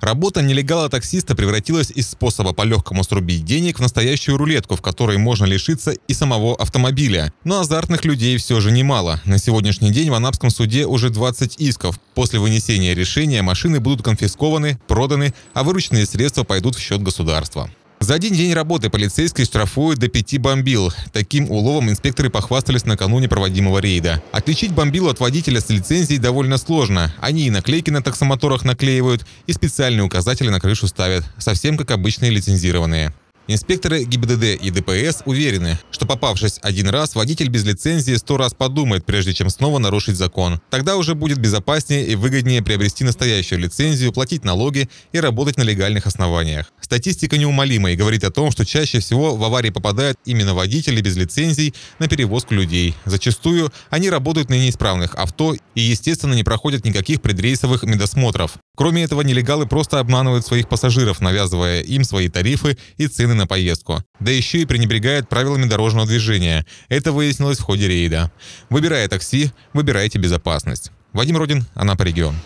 Работа нелегала-таксиста превратилась из способа по-легкому срубить денег в настоящую рулетку, в которой можно лишиться и самого автомобиля. Но азартных людей все же немало. На сегодняшний день в Анапском суде уже 20 исков. После вынесения решения машины будут конфискованы, проданы, а вырученные средства пойдут в счет государства. За один день работы полицейские штрафуют до пяти бомбил. Таким уловом инспекторы похвастались накануне проводимого рейда. Отличить бомбилу от водителя с лицензией довольно сложно. Они и наклейки на таксомоторах наклеивают, и специальные указатели на крышу ставят. Совсем как обычные лицензированные. Инспекторы ГИБДД и ДПС уверены, что попавшись один раз, водитель без лицензии сто раз подумает, прежде чем снова нарушить закон. Тогда уже будет безопаснее и выгоднее приобрести настоящую лицензию, платить налоги и работать на легальных основаниях. Статистика неумолима и говорит о том, что чаще всего в аварии попадают именно водители без лицензий на перевозку людей. Зачастую они работают на неисправных авто и, естественно, не проходят никаких предрейсовых медосмотров. Кроме этого, нелегалы просто обманывают своих пассажиров, навязывая им свои тарифы и цены на поездку. Да еще и пренебрегают правилами дорожного движения. Это выяснилось в ходе рейда. Выбирая такси, выбирайте безопасность. Вадим Родин, Анапа регион.